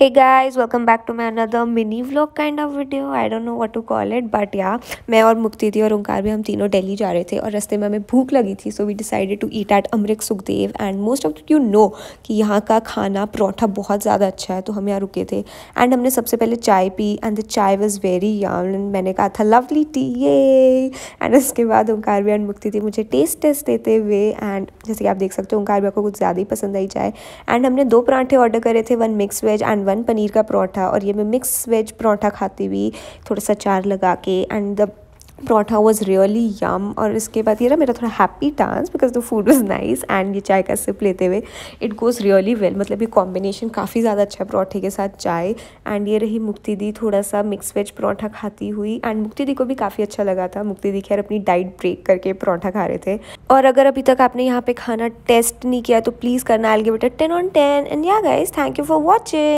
hey guys welcome back to my another mini vlog kind of video I don't know what to call it but yeah मैं और मुक्ति थी और ओंकार भी हम तीनों दिल्ली जा रहे थे और रास्ते में हमें भूख लगी थी so we decided to eat at Amrit Sukhdev and most of you know कि यहाँ का खाना परौठा बहुत ज़्यादा अच्छा है तो हम यहाँ रुके थे एंड हमने सबसे पहले चाय पी and the chai was very yum मैंने कहा था लवली टी ये एंड उसके बाद ओंकार भी एंड मुक्ति थी मुझे टेस्ट टेस्ट देते हुए एंड जैसे कि आप देख सकते हो ओंकार भी को कुछ ज़्यादा ही पसंद आई चाय एंड हमने दो परांठे ऑर्डर करे थे one mix veg and one paneer का परौठा और ये मैं मिक्स वेज परौठा खाती हुई थोड़ा सा चार लगा के and the paratha was really yum और इसके बाद ये ना मेरा थोड़ा happy dance because the food was nice and ये चाय का सिप लेते हुए इट गोज़ रियली वेल मतलब ये कॉम्बिनेशन काफ़ी ज़्यादा अच्छा है पराठे के साथ चाय एंड ये रही मुक्ति दी थोड़ा सा मिक्स वेज परौठा खाती हुई एंड मुक्ति दी को भी काफ़ी अच्छा लगा था मुक्ति दी खैर अपनी डाइट ब्रेक करके परौठा खा रहे थे और अगर अभी तक आपने यहाँ पे खाना टेस्ट नहीं किया तो प्लीज़ करना एलगे बेटा ten on ten and yeah guys thank you for watching